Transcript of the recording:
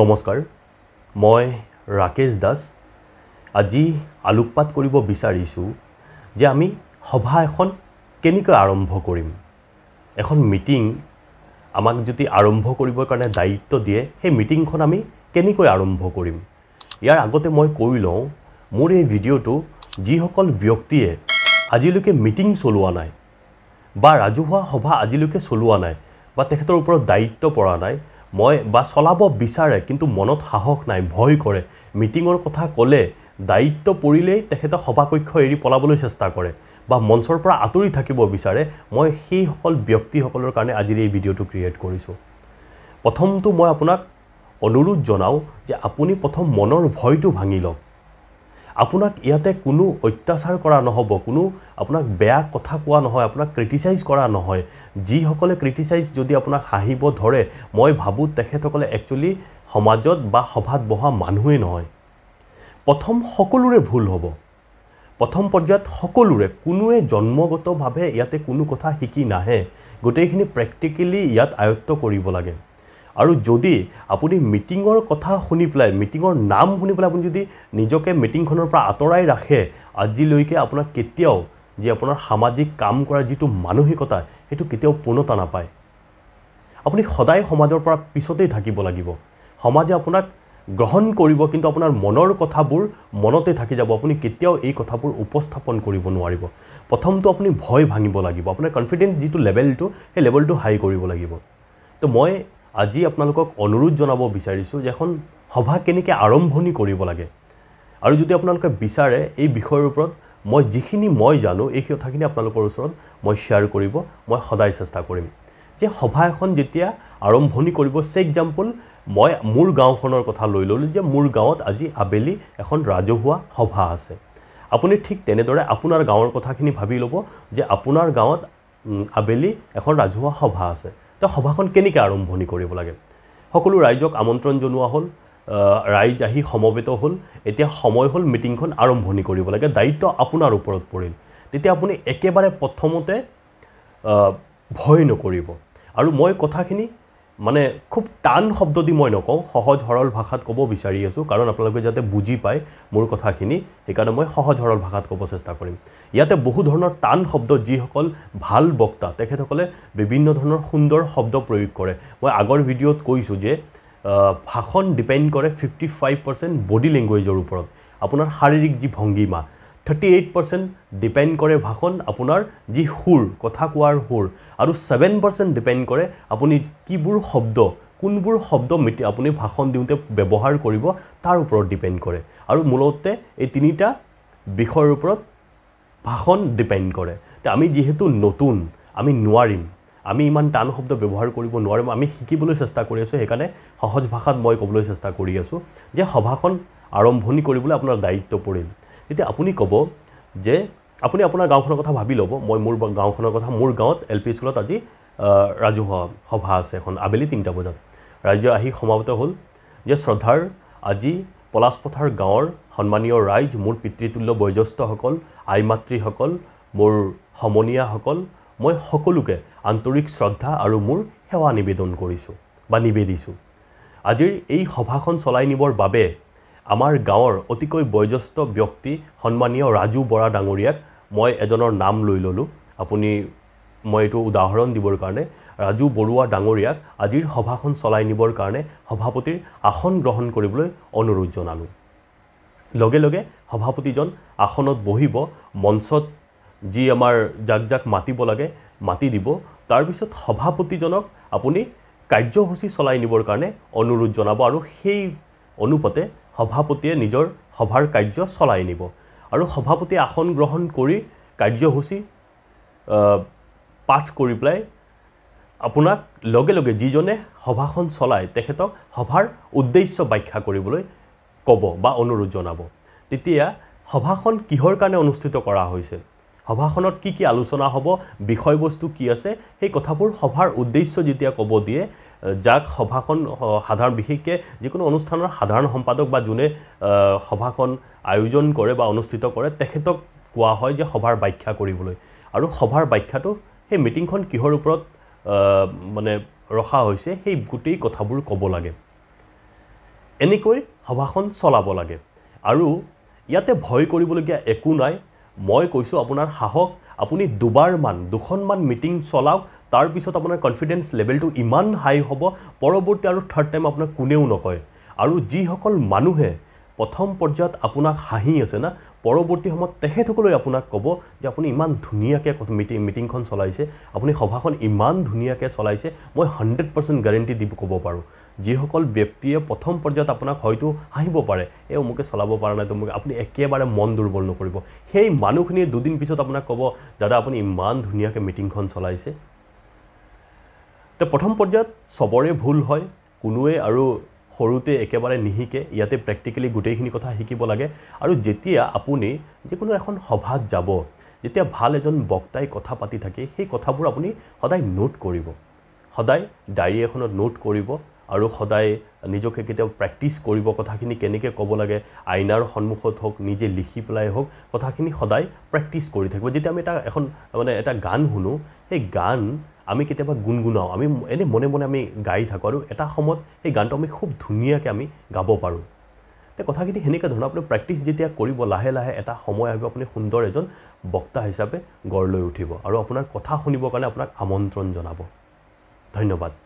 নমস্কাৰ মই ৰাকেশ দাস আজি আলোকপাত কৰিব বিচাৰিছোঁ যে আমি সভা এখন কেনেকৈ আৰম্ভ কৰিম এখন মিটিং আমাক যদি আৰম্ভ কৰিবৰ কাৰণে দায়িত্ব দিয়ে সেই মিটিংখন আমি কেনেকৈ আৰম্ভ কৰিম ইয়াৰ আগতে মই কৈ লওঁ মোৰ এই ভিডিঅ'টো যিসকল ব্যক্তিয়ে আজিলৈকে মিটিং চলোৱা নাই বা ৰাজহুৱা সভা আজিলৈকে চলোৱা নাই বা তেখেতৰ ওপৰত দায়িত্ব পৰা নাই মই বা চলাব বিচাৰে কিন্তু মনত সাহস নাই ভয় কৰে মিটিঙৰ কথা ক'লে দায়িত্ব পৰিলেই তেখেতক সভাকক্ষ এৰি পলাবলৈ চেষ্টা কৰে বা মঞ্চৰ পৰা আঁতৰি থাকিব বিচাৰে মই সেইসকল ব্যক্তিসকলৰ কাৰণে আজিৰ এই ভিডিঅ'টো ক্ৰিয়েট কৰিছোঁ প্ৰথমটো মই আপোনাক অনুৰোধ জনাওঁ যে আপুনি প্ৰথম মনৰ ভয়টো ভাঙি লওক আপোনাক ইয়াতে কোনো অত্যাচাৰ কৰা নহ'ব কোনো আপোনাক বেয়া কথা কোৱা নহয় আপোনাক ক্ৰিটিচাইজ কৰা নহয় যিসকলে ক্ৰিটিচাইজ যদি আপোনাক হাঁহিব ধৰে মই ভাবোঁ তেখেতসকলে একচুৱেলি সমাজত বা সভাত বহা মানুহেই নহয় প্ৰথম সকলোৰে ভুল হ'ব প্ৰথম পৰ্যায়ত সকলোৰে কোনোৱে জন্মগতভাৱে ইয়াতে কোনো কথা শিকি নাহে গোটেইখিনি প্ৰেক্টিকেলি ইয়াত আয়ত্ব কৰিব লাগে আৰু যদি আপুনি মিটিঙৰ কথা শুনি পেলাই মিটিঙৰ নাম শুনি পেলাই আপুনি যদি নিজকে মিটিংখনৰ পৰা আঁতৰাই ৰাখে আজিলৈকে আপোনাক কেতিয়াও যি আপোনাৰ সামাজিক কাম কৰাৰ যিটো মানসিকতা সেইটো কেতিয়াও পূৰ্ণতা নাপায় আপুনি সদায় সমাজৰ পৰা পিছতেই থাকিব লাগিব সমাজে আপোনাক গ্ৰহণ কৰিব কিন্তু আপোনাৰ মনৰ কথাবোৰ মনতে থাকি যাব আপুনি কেতিয়াও এই কথাবোৰ উপস্থাপন কৰিব নোৱাৰিব প্ৰথমটো আপুনি ভয় ভাঙিব লাগিব আপোনাৰ কনফিডেঞ্চ যিটো লেভেলটো সেই লেভেলটো হাই কৰিব লাগিব তো মই আজি আপোনালোকক অনুৰোধ জনাব বিচাৰিছোঁ যে এখন সভা কেনেকৈ আৰম্ভণি কৰিব লাগে আৰু যদি আপোনালোকে বিচাৰে এই বিষয়ৰ ওপৰত মই যিখিনি মই জানো এই কথাখিনি আপোনালোকৰ ওচৰত মই শ্বেয়াৰ কৰিব মই সদায় চেষ্টা কৰিম যে সভা এখন যেতিয়া আৰম্ভণি কৰিব চে এক্সাম্পল মই মোৰ গাঁওখনৰ কথা লৈ ল'লোঁ যে মোৰ গাঁৱত আজি আবেলি এখন ৰাজহুৱা সভা আছে আপুনি ঠিক তেনেদৰে আপোনাৰ গাঁৱৰ কথাখিনি ভাবি ল'ব যে আপোনাৰ গাঁৱত আবেলি এখন ৰাজহুৱা সভা আছে তো সভাখন কেনেকৈ আৰম্ভণি কৰিব লাগে সকলো ৰাইজক আমন্ত্ৰণ জনোৱা হ'ল ৰাইজ আহি সমবেত হ'ল এতিয়া সময় হ'ল মিটিংখন আৰম্ভণি কৰিব লাগে দায়িত্ব আপোনাৰ ওপৰত পৰিল তেতিয়া আপুনি একেবাৰে প্ৰথমতে ভয় নকৰিব আৰু মই কথাখিনি মানে খুব টান শব্দ দি মই নকওঁ সহজ সৰল ভাষাত ক'ব বিচাৰি আছোঁ কাৰণ আপোনালোকে যাতে বুজি পায় মোৰ কথাখিনি সেইকাৰণে মই সহজ সৰল ভাষাত ক'ব চেষ্টা কৰিম ইয়াতে বহু ধৰণৰ টান শব্দ যিসকল ভাল বক্তা তেখেতসকলে বিভিন্ন ধৰণৰ সুন্দৰ শব্দ প্ৰয়োগ কৰে মই আগৰ ভিডিঅ'ত কৈছোঁ যে ভাষণ ডিপেণ্ড কৰে ফিফটি ফাইভ পাৰ্চেণ্ট বডি লেংগুৱেজৰ ওপৰত আপোনাৰ শাৰীৰিক যি ভংগীমা থাৰ্টি এইট পাৰ্চেণ্ট ডিপেণ্ড কৰে ভাষণ আপোনাৰ যি সুৰ কথা কোৱাৰ সুৰ আৰু ছেভেন পাৰ্চেণ্ট ডিপেণ্ড কৰে আপুনি কিবোৰ শব্দ কোনবোৰ শব্দ মিটি আপুনি ভাষণ দিওঁতে ব্যৱহাৰ কৰিব তাৰ ওপৰত ডিপেণ্ড কৰে আৰু মূলতে এই তিনিটা বিষয়ৰ ওপৰত ভাষণ ডিপেণ্ড কৰে তে আমি যিহেতু নতুন আমি নোৱাৰিম আমি ইমান টান শব্দ ব্যৱহাৰ কৰিব নোৱাৰিম আমি শিকিবলৈ চেষ্টা কৰি আছোঁ সেইকাৰণে সহজ ভাষাত মই ক'বলৈ চেষ্টা কৰি আছোঁ যে সভাখন আৰম্ভণি কৰিবলৈ আপোনাৰ দায়িত্ব পৰিল তেতিয়া আপুনি ক'ব যে আপুনি আপোনাৰ গাঁওখনৰ কথা ভাবি ল'ব মই মোৰ গাঁওখনৰ কথা মোৰ গাঁৱত এল পি স্কুলত আজি ৰাজহুৱা সভা আছে এখন আবেলি তিনিটা বজাত ৰাইজে আহি সমাবেত হ'ল যে শ্ৰদ্ধাৰ আজি পলাশপথাৰ গাঁৱৰ সন্মানীয় ৰাইজ মোৰ পিতৃতুল্য বয়োজ্যেষ্ঠসকল আই মাতৃসকল মোৰ সমনীয়াসকল মই সকলোকে আন্তৰিক শ্ৰদ্ধা আৰু মোৰ সেৱা নিবেদন কৰিছোঁ বা নিবেদিছোঁ আজিৰ এই সভাখন চলাই নিবৰ বাবে আমাৰ গাঁৱৰ অতিকৈ বয়োজ্যেষ্ঠ ব্যক্তি সন্মানীয় ৰাজু বৰা ডাঙৰীয়াক মই এজনৰ নাম লৈ ল'লোঁ আপুনি মই এইটো উদাহৰণ দিবৰ কাৰণে ৰাজু বৰুৱা ডাঙৰীয়াক আজিৰ সভাখন চলাই নিবৰ কাৰণে সভাপতিৰ আসন গ্ৰহণ কৰিবলৈ অনুৰোধ জনালোঁ লগে লগে সভাপতিজন আসনত বহিব মঞ্চত যি আমাৰ যাক যাক মাতিব লাগে মাতি দিব তাৰপিছত সভাপতিজনক আপুনি কাৰ্যসূচী চলাই নিবৰ কাৰণে অনুৰোধ জনাব আৰু সেই অনুপাতে সভাপতিয়ে নিজৰ সভাৰ কাৰ্য চলাই নিব আৰু সভাপতি আসন গ্ৰহণ কৰি কাৰ্যসূচী পাঠ কৰি পেলাই আপোনাক লগে লগে যিজনে সভাখন চলায় তেখেতক সভাৰ উদ্দেশ্য ব্যাখ্যা কৰিবলৈ ক'ব বা অনুৰোধ জনাব তেতিয়া সভাখন কিহৰ কাৰণে অনুষ্ঠিত কৰা হৈছিল সভাখনত কি কি আলোচনা হ'ব বিষয়বস্তু কি আছে সেই কথাবোৰ সভাৰ উদ্দেশ্য যেতিয়া ক'ব দিয়ে যাক সভাখন সাধাৰণ বিশেষকৈ যিকোনো অনুষ্ঠানৰ সাধাৰণ সম্পাদক বা যোনে সভাখন আয়োজন কৰে বা অনুষ্ঠিত কৰে তেখেতক কোৱা হয় যে সভাৰ ব্যাখ্যা কৰিবলৈ আৰু সভাৰ ব্যাখ্যাটো সেই মিটিংখন কিহৰ ওপৰত মানে ৰখা হৈছে সেই গোটেই কথাবোৰ ক'ব লাগে এনেকৈ সভাখন চলাব লাগে আৰু ইয়াতে ভয় কৰিবলগীয়া একো নাই মই কৈছোঁ আপোনাৰ সাহস আপুনি দুবাৰমান দুখনমান মিটিং চলাওক তাৰপিছত আপোনাৰ কনফিডেঞ্চ লেভেলটো ইমান হাই হ'ব পৰৱৰ্তী আৰু থাৰ্ড টাইম আপোনাক কোনেও নকয় আৰু যিসকল মানুহে প্ৰথম পৰ্যায়ত আপোনাক হাঁহি আছে না পৰৱৰ্তী সময়ত তেখেতসকলেও আপোনাক ক'ব যে আপুনি ইমান ধুনীয়াকৈ মিটিং মিটিংখন চলাইছে আপুনি সভাখন ইমান ধুনীয়াকৈ চলাইছে মই হাণ্ড্ৰেড পাৰ্চেণ্ট গেৰেণ্টি দি ক'ব পাৰোঁ যিসকল ব্যক্তিয়ে প্ৰথম পৰ্যায়ত আপোনাক হয়তো হাঁহিব পাৰে এই অমুকে চলাব পৰা নাই তমুকে আপুনি একেবাৰে মন দুৰ্বল নকৰিব সেই মানুহখিনিয়ে দুদিন পিছত আপোনাক ক'ব দাদা আপুনি ইমান ধুনীয়াকৈ মিটিংখন চলাইছে তে প্ৰথম পৰ্যায়ত চবৰে ভুল হয় কোনোৱে আৰু সৰুতে একেবাৰে নিশিকে ইয়াতে প্ৰেক্টিকেলি গোটেইখিনি কথা শিকিব লাগে আৰু যেতিয়া আপুনি যিকোনো এখন সভাত যাব যেতিয়া ভাল এজন বক্তাই কথা পাতি থাকে সেই কথাবোৰ আপুনি সদায় নোট কৰিব সদায় ডায়েৰী এখনত নোট কৰিব আৰু সদায় নিজকে কেতিয়াবা প্ৰেক্টিচ কৰিব কথাখিনি কেনেকৈ ক'ব লাগে আইনাৰ সন্মুখত হওক নিজে লিখি পেলাই হওক কথাখিনি সদায় প্ৰেক্টিচ কৰি থাকিব যেতিয়া আমি এটা এখন মানে এটা গান শুনো সেই গান আমি কেতিয়াবা গুণগুণাওঁ আমি এনেই মনে মনে আমি গাই থাকোঁ আৰু এটা সময়ত সেই গানটো আমি খুব ধুনীয়াকৈ আমি গাব পাৰোঁ তে কথাখিনি সেনেকুৱা ধৰণৰ আপুনি প্ৰেক্টিচ যেতিয়া কৰিব লাহে লাহে এটা সময় আহিব আপুনি সুন্দৰ এজন বক্তা হিচাপে গঢ় লৈ উঠিব আৰু আপোনাৰ কথা শুনিবৰ কাৰণে আপোনাক আমন্ত্ৰণ জনাব ধন্যবাদ